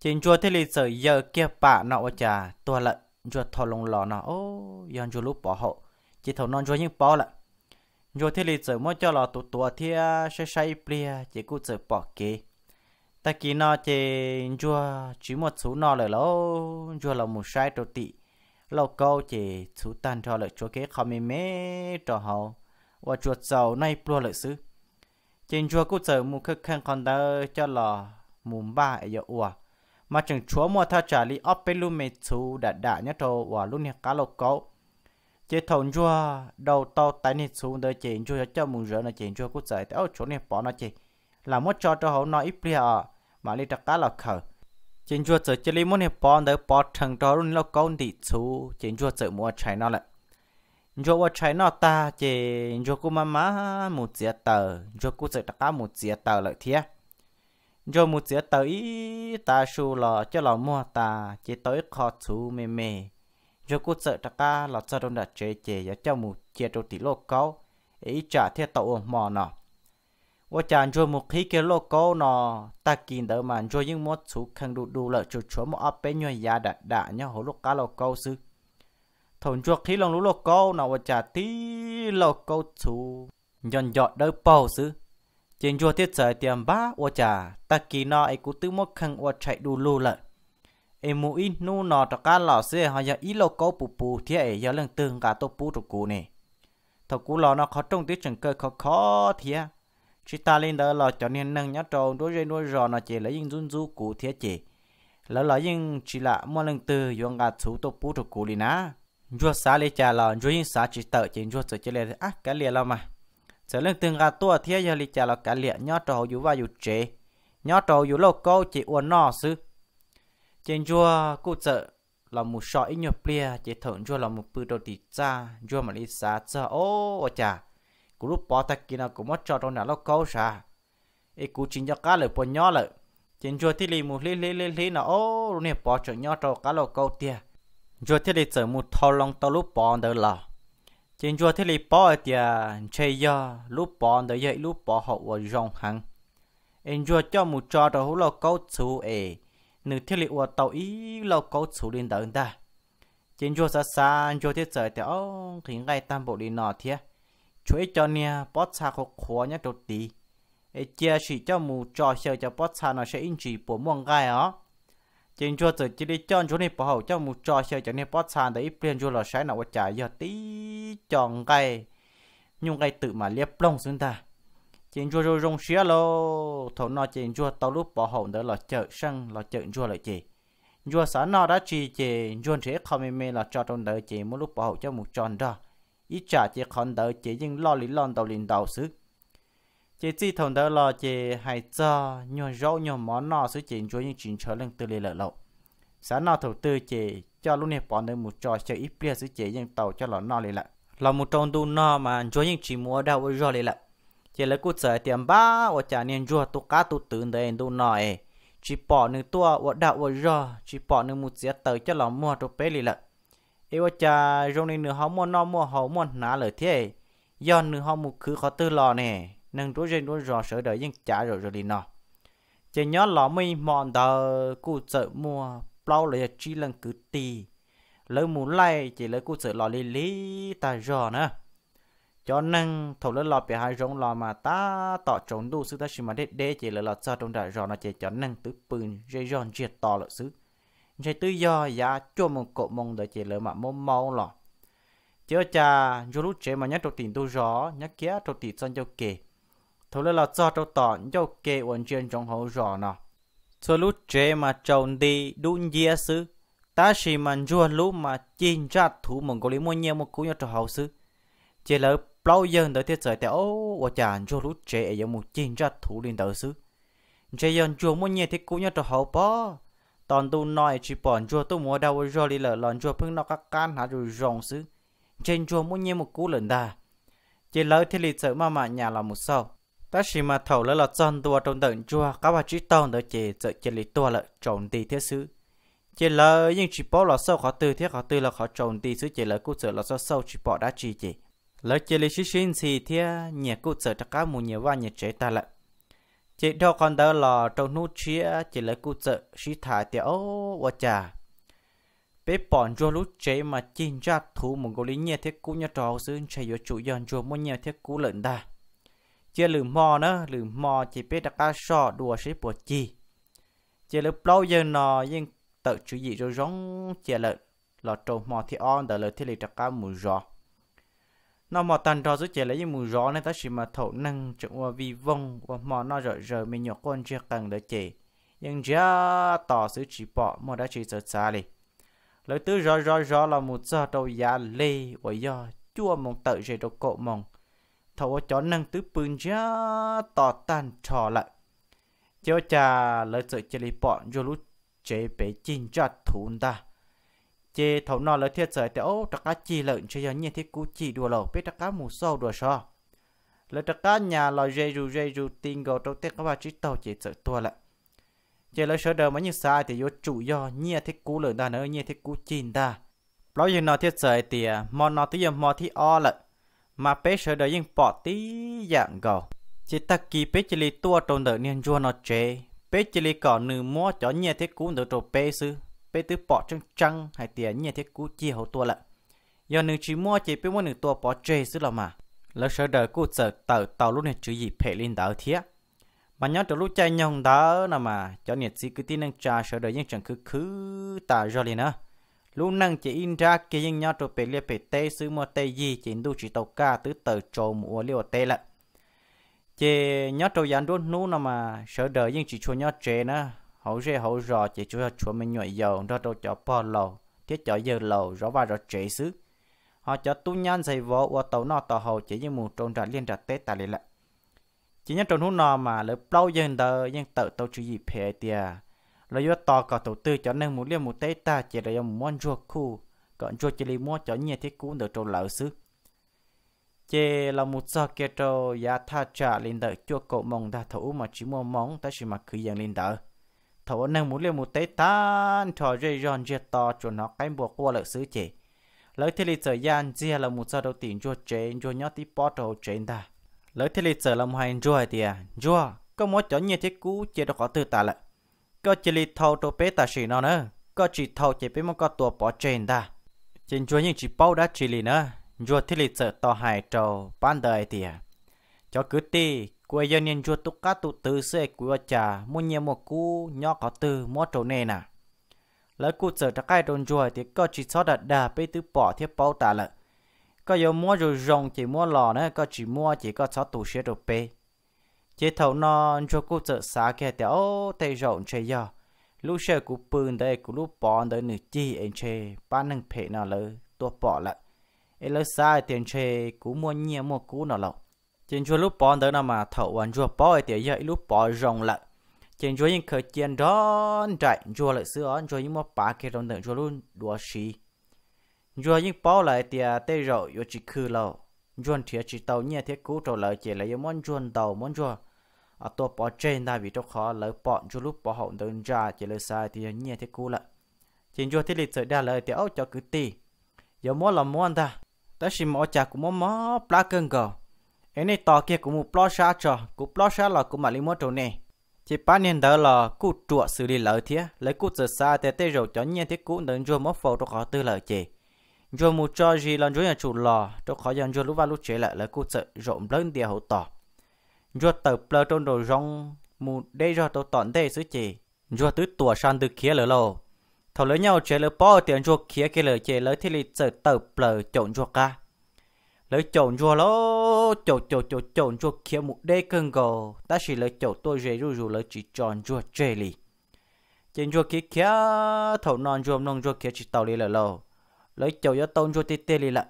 จินจัวที่ลิสเยอเกี่ยปะเนาะจ่าตัวละจัวทอลงหลอเนาะโอ้ยันจัวลุกปอหอจิตถนอนจัวยิ่งปอละจัวที่ลิสเมื่อเจ้าหลอตัวตัวเทียใช้ใช้เปลี่ยจิกูเจอปอเกแต่กินเนอะจินจัวจิ้มหมดสูนอเลยล่ะจัวเราหมูใช้ตัวติเราเกาเจีสูตันทอเลยจัวเกเขาไม่เมตต่อหัวว่าจวดเจ้าในปลัวเลยซื้อเจนจัวกู้เจอมูคึกคังคอนเตอร์เจ้าหล่อมุมบ้าเอเยออวะ mà chẳng chúa mua tha trả lý ốp bê lu mê chú đã đã nhá trâu và lúc nhạc cá lộc cậu chế thôn chua đầu tàu tay nít chú đợi chị chua cho mùng rửa là chị chua cú giải tới chỗ này bỏ nó chị là mất cho cho hậu nói ít bia mà lý đặc cá lộc khờ chị chua chở chị lý muốn này bỏ đời bỏ thằng đó luôn lộc cậu đi chú chị chua chở mua trái nó lại cho mua trái nó ta chị cho cú má má một chiếc tờ cho cô chở đặc cá một chiếc tờ lại thiệt rồi một giờ tới ta su lò cho lò mua ta chỉ tới kho chú mê mê rồi cô sợ ta ca là cho đông đặt chế chế và cho một chia đồ tỷ lô cao ấy trả theo tàu mò nọ và chàng rồi một khi cái lô cao nọ ta kìm đỡ mà rồi những mốt chú khăn đủ đủ lợi chú chúa một áp bên nhau giá đặt đã nhau hồ lúc cá lô cao sư thổn chuột khi lòng lũ lô cao nọ và trả tí lô cao chú nhọn nhọn đỡ bao sư trên chùa thiết trời tiệm ba ô trà ta kỳ nọ ấy cũng tư một khăn ô chạy đủ lù lợn em mù in nu nọ cho cá lò xe họ giờ ít lô cố bù bù thì ấy giờ lần tương cả tô bù trụ cũ nè thọ cũ lò nó khó trông tiết chẳng cơ khó khó thì à chỉ ta lên đó lò cho nên nâng nhát trâu đối với nuôi rò nó chỉ lấy những run run cũ thì chỉ lỡ lỡ nhưng chỉ là mua lần từ dùng cả số tô bù trụ cũ đi ná chúa xá lấy trà lò chúa nhưng chỉ tợ chỉ chúa sợ chỉ lấy à cái liền lo mà sẽ lên từng gà tua thia giờ lì chả là cả liệt nhó trầu dù vào dù trễ nhó trầu dù lâu câu chỉ uốn nọ sư trên chùa cụ chợ là một sọ ít nhiều plia chỉ thượng chùa là một bự đầu tì cha chùa mà lì xá cha ô ô chà cú lúc bỏ thạch kia nào cũng mất cho trong nhà lâu câu sa ấy cú chính cho cá lợi bỏ nhó lợi trên chùa thì lì một lì lì lì lì nào ô luôn này bỏ chợ nhó trầu cá lâu câu tia chùa thì lì chợ một thâu long tao lúc bỏ đỡ lò trên chùa thế li bỏ thì chơi giờ lúc bỏ đợi dậy lúc bỏ họ vào rong hẳn. em chùa cho mù cho đó hú lo câu chú ấy nữ thế li vào tàu ý lo câu chú lên đợi ta trên chùa xa xa chùa thế giới thì ông thì ngay tam bộ đi nọ thế chuối cho nha bỏ xa khó khó nhá đột tí ấy chia chỉ cho mù cho chơi cho bỏ xa nó sẽ in chỉ bộ mong gai ó chính chúa tự chỉ đi chọn chỗ này bảo hậu cho một trò chơi cho nên bắt sàn đấy liền chúa là sáng nào qua trả giờ tí chọn cây nhưng cây tự mà liếp lông xuống ta chính chúa rồi rong xía lô thổ nó chính chúa tao lúc bảo hậu đó là chợ sang là chợ chúa lại chỉ chúa sẵn nó đã chỉ chỉ chúa sẽ không mê mê là cho trong đời chỉ một lúc bảo hậu cho một tròn đó ít trả chỉ còn đời chỉ nhưng lo lý lo đầu liền đầu sức chị chỉ thằng đó là chị hãy cho nhon rau nhon món nọ sự chuyện chúa những chuyện trở lên từ lề lợ lậu sáng nọ thầu tư chị cho lúc này bọn nơi một trò chơi ít bia sự chuyện những tàu cho lọ nọ lề lợ là một trong đu nọ mà cho những chỉ mua đâu với rau lề lợ chị lấy cút sợi tiền ba và trả nên rùa tu cá tu tướng đây đu nọ ấy chỉ bỏ nửa tua và đạo với rò chỉ bỏ nửa một giết tới cho lọ mua đồ bé lì lợ yêu cha rong này nửa hóm mua nọ mua hóm mua ná lời thế do nửa hóm một cứ khó tư lò nè nâng rối rên rối rò sở đợi dân trả rồi rồi đi nọ chỉ nhớ lọ mi mòn tờ cụ sợ mua bao lấy chi lần cứ tì lỡ muốn lay chỉ lỡ cụ sợ lọ lì lì ta rò nữa cho nên thầu lỡ lọ bị hai rong lọ mà ta tỏ trốn đủ sự ta xin mà đế đế chỉ lỡ lọ cho trong đại rò nó chỉ cho nên tứ pừng dây giòn triệt to lỡ xứ chỉ tứ do giá cho một cột mông đợi chỉ lỡ mà mông mau lọ chứ cha dù lúc chế mà nhắc trộn tình tu rõ nhắc kia trộn tình son châu kề thấu là cho trâu tỏ nhau kê uẩn chuyên trong hậu rõ nọ cho lúc chế mà trồng đi đun dĩa sư ta chỉ mình chuồn lúc mà chinh ra thủ mong có lý mua nhiều một cú nhau trâu hậu sư chỉ là bao dân tới thiết giới theo ô ô chàng cho lúc chế ở một chinh ra thủ liên tử sư chế dân chùa mua nhiều thiết cú nhau trâu hậu bó tòn tu nói chỉ bọn chùa tu mua đâu rồi lì lỡ lòn chùa phương nó các can hả rồi rồng sư trên chùa mua nhiều một cú lần ta chỉ lỡ thiết lịch sử mà mà nhà là một sau ta chỉ mà thầu là lọt tròn tua trong tận chua các bà chỉ tông đỡ chế trợ chế lý tua là trồng tì thiết xứ chế lỡ nhưng chỉ bỏ là sâu khó từ thiết khó từ là khó trồng tì xứ chế lỡ cụ trợ là sâu sâu chỉ bỏ đã chỉ chế lỡ chế lý xí sinh thì thế nhà cụ trợ tất cả mù nhà và nhà chế ta lại chế đâu còn đỡ là trong nút chia chế lỡ cụ trợ xí thả tiểu và trà bé bọn cho lúc chế mà chín ra thú một cái lý nhẹ thiết cũ nhà trò xứ chế yếu chủ yon cho một nhẹ thiết cũ lợn ta chưa lử mò nữa lử mò chỉ biết đặt cá sò đùa sĩ bùa chi chỉ lúc lâu giờ nó nhưng tự chủ gì rồi giống chỉ lợn lọt trâu mò thì on đỡ lợn thì lì đặt cá mù giò nó mò tàn trò giữa chỉ lấy những mù giò nên ta chỉ mà thổ năng chuyện qua vi vong và mò nó rồi giờ mình nhỏ con chưa cần đỡ chỉ nhưng giờ tỏ sự chỉ bỏ mò đã chỉ sợ xa đi lời tứ rò rò rò là một giờ đầu giá lê và do chua mong tự rồi đầu cộ mong thầu cho năng tứ bưng giá tỏ tan trò lại cho cha lợi sự chơi lý bọn vô lúc chế bể chinh cho thún ta chế thầu nọ lợi thiết giới tiểu đặc cá chi lợn chơi giờ nhiên thiết cú chỉ đùa lẩu biết đặc cá mù sâu đùa so lợi đặc cá nhà lời dây rù dây rù tin gầu trong tiết các bà trí tàu chỉ sợ tua lại chế lợi sợ đời mà như sai thì vô chủ do nhiên thiết cú lợn ta nữa nhiên thiết cú chinh ta nói gì nọ thiết giới thì à, mòn nọ tí giờ mò thì o lại mà bé sợ đời yên bỏ tí dạng gầu chỉ ta kỳ bé chỉ lì tua trong đời niên rua nó chế bé chỉ lì cỏ nửa mua cho nhẹ thế cũ đời trộn bé sư bé tứ bỏ trăng trăng hay tiền nhẹ thế cũ chia hậu tua lại do nửa chỉ mua chỉ bé mua nửa tua bỏ chế sư là mà lỡ sợ đời cũ sợ tàu tàu lúc này chữ gì phải lên đỡ thiếc mà nhớ từ lúc chạy nhông đó là mà cho nhẹ gì cứ tin năng trà sợ đời những chẳng cứ cứ tà rồi liền á lúc năng chỉ in ra kia nhưng nhau trộn bể liệt bể tê xứ mua tê gì chỉ đu chỉ tàu ca tứ tờ trộn mua liều tê lận chỉ nhau trộn dán đốt nú nó mà sở đời nhưng chỉ chua nhau chế nó hậu rê hậu rò chỉ chua chua mình nhồi dầu do trộn cho bò lầu thiết cho dơ lầu rõ và rõ chế xứ họ cho tu nhan dày võ và tàu nọ tàu hậu chỉ như mù trộn ra liên ra tê tà lì lận chỉ nhau trộn hú nọ mà lỡ bao giờ tờ nhưng tự tàu chỉ gì phê tiệt là do tò cả đầu tư cho nên một liên một tay ta chỉ là do món chua khu còn chua chỉ là mua cho nhiều thiết cũ được trâu lão xứ chỉ là một do kia cho giá tha trả lên đợi chua cậu mong đã thấu mà chỉ mua món ta chỉ mà cứ dần lên đợi thấu nên một liên một tay ta cho dây giòn dây to cho nó cái buộc qua lão xứ chỉ lấy thế lịch thời gian à, chỉ là một do đầu tiên chua chế chua nhớ tí bỏ trâu chế ta lấy thế lịch giờ làm hai chua thì à chua có mỗi chỗ nhiều thiết cũ chỉ được có từ ta lại có chỉ li thâu tổ bé ta xì nó nè, có chỉ thâu chỉ bé mà có tổ bỏ trên ta trên chúa những chỉ bao đã chỉ li nè, chúa thì li sợ to hại trâu, ban đời thì cho cứ ti quê dân nhân chúa tụ cá tụ từ xe quê trà muốn nhiều một cú nhỏ có từ mua trâu nè nà lỡ cú sợ trả cái đồn chúa thì có chỉ sót đặt đà bé tứ bỏ thiết bao ta lợ có giờ mua rồi rồng chỉ mua lò nè, có chỉ mua chỉ có sót tụ xe rồi bé chế thầu nó cho cô trợ xá kia téo tay rộng chơi giờ lúc xe cú pừng đây cú lúc bỏ đây nửa chi anh chơi ba nâng phê nó lỡ tua bỏ lại anh lỡ xa tiền chơi cú mua nhẹ mua cú nó lỡ trên chỗ lúc bỏ đây nào mà thầu hoàn chỗ bỏ thì giờ lúc bỏ rộng lại trên chỗ những khởi chiến đó chạy chỗ lại xưa anh chúa những món bà kia trong đường chỗ luôn đua xí chỗ những bỏ lại thì tay rộng yo chỉ khử lỡ chỗ thiệt chỉ tàu nhẹ thiết cú trở lại chỉ là những món chuồn tàu món chúa à tổ bỏ trên ta vì trong khó lỡ bọn chú lúc bỏ hậu đơn ra chỉ lỡ sai thì nhẹ thế cú lại chỉ cho thiết lịch sử đa lời thì ốc cho cứ tì giờ mua là muốn anh ta ta chỉ mua chả cũng muốn mua plá cơn gò anh này tòa kia cũng một plá sa cho cũng plá sa là cũng mà lấy mua chỗ này chỉ ba niên đó là cú chuột xử lý lỡ thế lấy cú sửa sai thì tê rồi cho nhẹ thế cú đơn rồi mất phổ trong khó tư lời chỉ rồi mua cho gì là rồi nhà chủ lò trong khó dần rồi lúc vào lúc chế lại lấy cú sửa rộng lớn địa hậu tòa Rùa tờ plơ trôn đồ rong mù đê rò tổ tọn đê sứ chỉ. Rùa tứ tùa san từ kia lỡ lồ. Thảo lỡ nhau chế lỡ bó tiền rùa kia kia lỡ chế lỡ thì lì sợ tờ plơ chọn rùa ca. Lỡ chọn rùa lô, chọn chọn chọn chọn rùa kia mù đê cơn gồ. Ta chỉ lỡ chọn tôi rê rù rù lỡ chỉ chọn rùa chê lì. Trên rùa kia kia thảo non rùa non rùa kia chỉ tàu lì lỡ lồ. Lỡ chọn cho tông rùa tê tê lì lỡ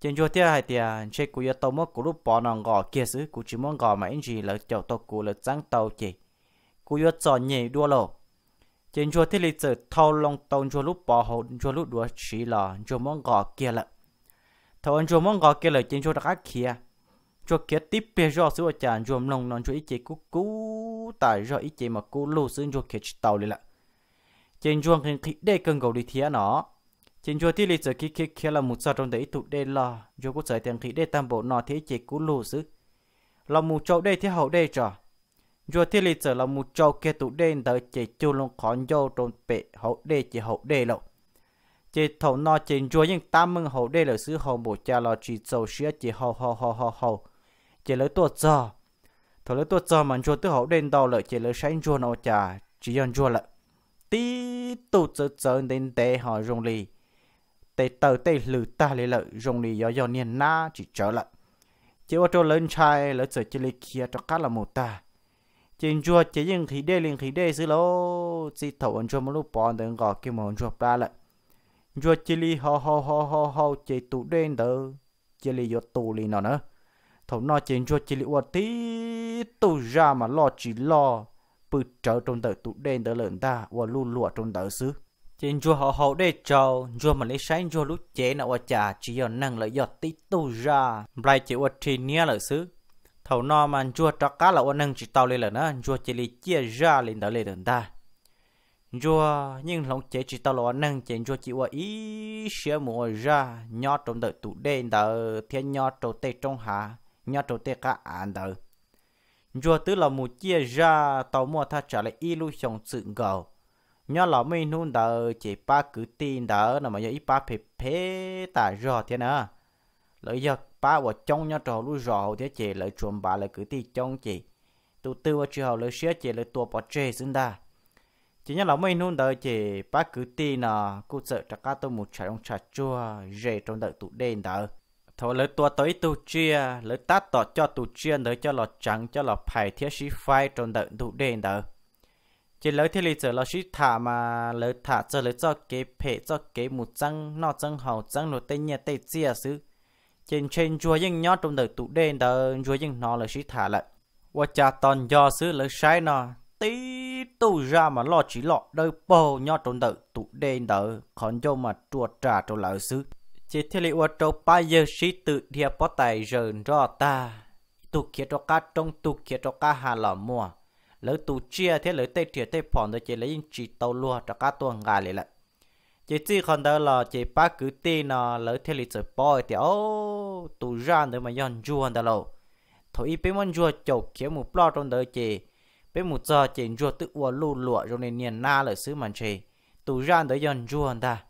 trên chỗ tiếc hay tiếc chế cụ yêu tàu một cú lúc bỏ nòng gò kia xứ cụ chỉ muốn gò mà anh chị là chậu tàu cụ là trắng tàu chỉ cụ yêu chọn nhảy đua lộ trên chỗ tiếc lịch sử thâu long tàu chỗ lúc bỏ hồ chỗ lúc đua chỉ là chỗ muốn gò kia là thầu anh chỗ muốn gò kia là trên chỗ đã kia chỗ kia tiếp bia rõ sữa chả chỗ long non chỗ ít chị cụ cú tại rõ ít chị mà cụ lù xứ chỗ kia tàu lại là trên chỗ khi để cơn cầu đi thía nó chính chúa thì lịch sử khi khi kia là một sao trong đấy tụ đây là chúa có giải tiền khi để tam bộ nọ thế chỉ cũ lù xứ là một chỗ đây thế hậu đây trò chúa thì lịch sử là một chỗ kia tụ đây tới chỉ chu luôn khón dâu trong bệ hậu đây chỉ hậu đây lộ chỉ thầu nọ chính chúa nhưng tam mừng hậu đây là xứ hậu bộ cha là chỉ sầu xía chỉ hậu hậu hậu hậu hậu chỉ lấy tuột giờ thầu lấy tuột giờ mà chúa tự hậu đây đâu lợi chỉ lấy sáng chúa nọ cha chỉ dân chúa lợi tí tụ tự tự đến tế họ dùng lì tê tờ tê lử ta lê lợi rong lì yo yo niên na chỉ trở lại chỉ vào cho lớn trai lỡ sợ chỉ lê kia cho cá là một ta trên chùa chỉ những khí đê liền khí đê xí lô chỉ thầu ăn chùa một lúc bọn đừng gọi kia mà ăn chùa ba lại chùa chỉ lì hò hò hò hò hò chỉ tụ đen tờ chỉ lì yo tù lì nọ nữa thầu nó trên chùa chỉ lì uất tí tù ra mà lo chỉ lo bự trở trong tờ tụ đen tờ lợn ta và lu lùa trong tờ xứ chỉ chùa hậu hậu để cho chùa mà lấy sáng chùa lúc chế nào ở chả chỉ ở năng lợi giọt tí tu ra lại chỉ ở trên nia lợi xứ thầu no mà chùa cho cá là ở năng chỉ tao lên là nó chùa chỉ lấy chia ra lên đó lên đường ta chùa nhưng lòng chế chỉ tao là ở năng chỉ chùa chỉ ở ý sửa mùa ra nho trong đợi tụ đen đợi thiên nho trâu tê trong hạ nho trâu tê cả án đợi chùa tứ là mù chia ra tao mua tha trả lại ý lưu xong sự gầu nhớ là mình nuôn đỡ chỉ ba cứ tin đỡ là mà giờ ít ba phải phê tả rõ thế nữa lợi giờ ba vợ trong nhớ trò lu rõ thế chị lợi chuẩn bà lợi cứ tin trong chị tụ tư và chiều lợi xía chị lợi tua bỏ chơi xứng đa chỉ nhớ là mình nuôn đỡ chị ba cứ tin là cô sợ chắc cá tôi một trái ông trà chua rể trong đợi tụ đen đỡ thôi lợi tua tới tụ chia lợi tát tọt cho tụ chia đỡ cho lọt trắng cho lọt phải thiết sĩ phai trong đợi tụ đen đỡ chỉ lỡ thì lịch sử là chỉ thả mà lỡ thả cho lỡ cho cái phê cho cái một trăng nó trăng hậu trăng nó tên nhà tên chia xứ trên trên chùa nhưng nhót trong đời tụ đền đời chùa nhưng nó là chỉ thả lại và cha toàn do xứ lỡ sai nó tí tu ra mà lo chỉ lọ đời bồ nhót trong đời tụ đền đời còn cho mà chùa trả trong lỡ xứ chỉ thế lịch và trâu ba giờ sĩ tự địa bó tài giờ rõ ta tụ kia cho cá trong tụ kia cho cá hà lò mua lỡ tù chia thế lỡ tê thiệt tê phòn đó chỉ lấy những chỉ tàu lua cho cá tuồng gà lại lại chỉ chỉ còn đó là chỉ ba cứ tê nó lỡ thế lịch sử bòi thì ô tù ra nữa mà yon juan đó lâu thôi bên món juan chầu kiếm một plot trong đó chỉ bên một giờ chỉ juan tự uo lù lụa rồi nên niên na lỡ xứ màn chỉ tù ra đó yon juan ta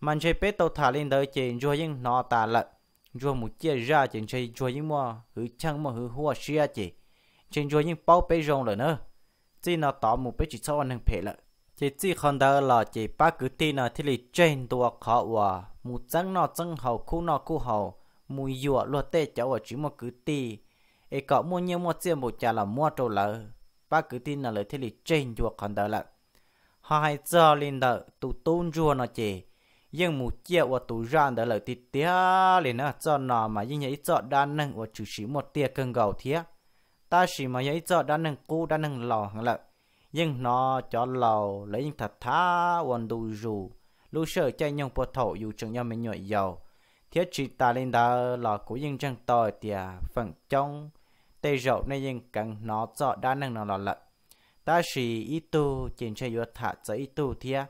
mình chỉ biết tàu thả lên đó chỉ juan nhưng nó ta lận, juan một chia ra chỉ chơi juan nhưng mà hứ chăng mà hứ hoa xia chỉ trên rồi những bao bê rong rồi nữa chỉ nó tỏ một bê chỉ cho anh phê lợ chỉ chỉ còn đó là chỉ ba cứ tin nó thì lì trên tua khó hòa một trắng nó trắng hậu khu nó khu hậu mùi dùa lo tê cháu ở chỉ một cứ ti ấy có mua nhiều mua tiền một trả là mua trâu lợ ba cứ tin nó lời thì lì trên tua còn đó là hai hay cho lên đó tụ tôn rùa nó chỉ nhưng một chiếc và tụ ra đó lời tít tía lên nó cho nó mà như nhảy cho đan năng và chủ sĩ một tia cơn gầu thiếc ta chỉ mà nhớ cho đã nâng cú đã nâng lò hằng lợ nhưng nó cho lầu lấy những thật tha, quần đủ dù lúc sợ chạy nhông bộ thổ dù chẳng nhau mình nhội dầu thiết chỉ ta lên đó là của những trang tòi tìa phần trong tê rậu nên nhưng cần nó cho đã nâng nó là lợn ta chỉ ít tu chỉ chơi vừa thả cho ít tu thia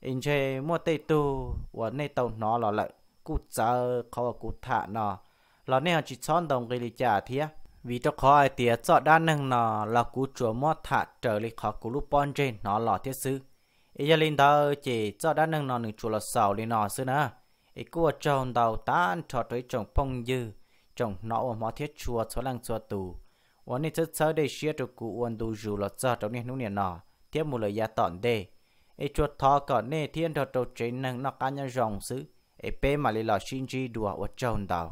in chơi mua tê tu và nơi tàu nó là lợn cụ chờ khó cụ thả nó là nên chỉ chọn đồng cái lý trả thia vì cho khó ai thì cho đa năng nọ là cú chùa mót thả trở lại khó cú lúc bon trên nó lọ thiết sư ý gia linh thơ chỉ cho đa năng nọ nửa chùa là sầu lên nọ sư nữa ý cua trồng đầu tan cho tới trồng phong dư trồng nọ ở mót thiết chùa số lăng chùa tù uốn nên chất sơ để xia cho cú uốn đủ dù là cho trong nên nung nè nó tiếp một lời gia tọn đề ý chùa thọ còn nè thiên thọ trâu trên năng nọ cá nhân rồng sư ý bê mà lại lọ xin chi đùa ở trồng đầu